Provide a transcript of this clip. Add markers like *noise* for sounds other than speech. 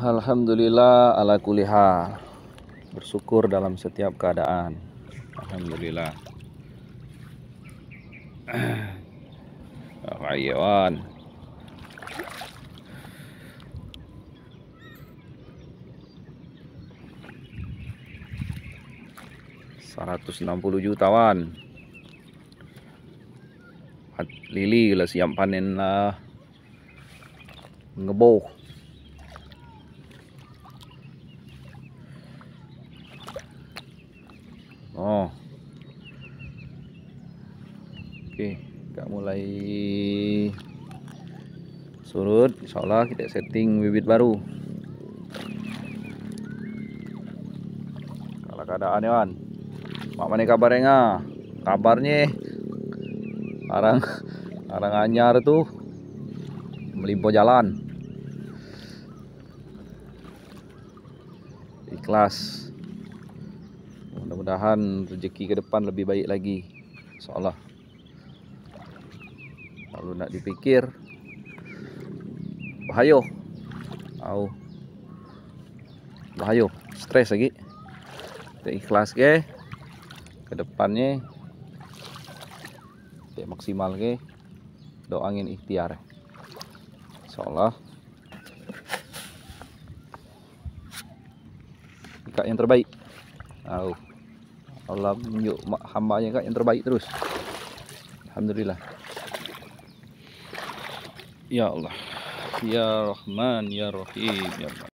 Alhamdulillah ala kuliha Bersyukur dalam setiap keadaan Alhamdulillah iwan, *clears throat* Seratus enam puluh jutawan Lili lah siap panen lah Ngeboh oh oke okay. kita mulai surut insyaallah kita setting bibit baru kalau keadaan ya Wan. mak mana kabarnya kabarnya arang arang anyar tuh melimpo jalan ikhlas mudah-mudahan rezeki ke depan lebih baik lagi insyaallah kalau nak dipikir bahaya au bahaya stres lagi tak ikhlas ke ke depannya tak maksimal ke doa angin ikhtiar insyaallah Kak yang terbaik au oh. Allah hamba hambanya kak yang terbaik terus Alhamdulillah Ya Allah Ya Rahman Ya Rahim Ya Allah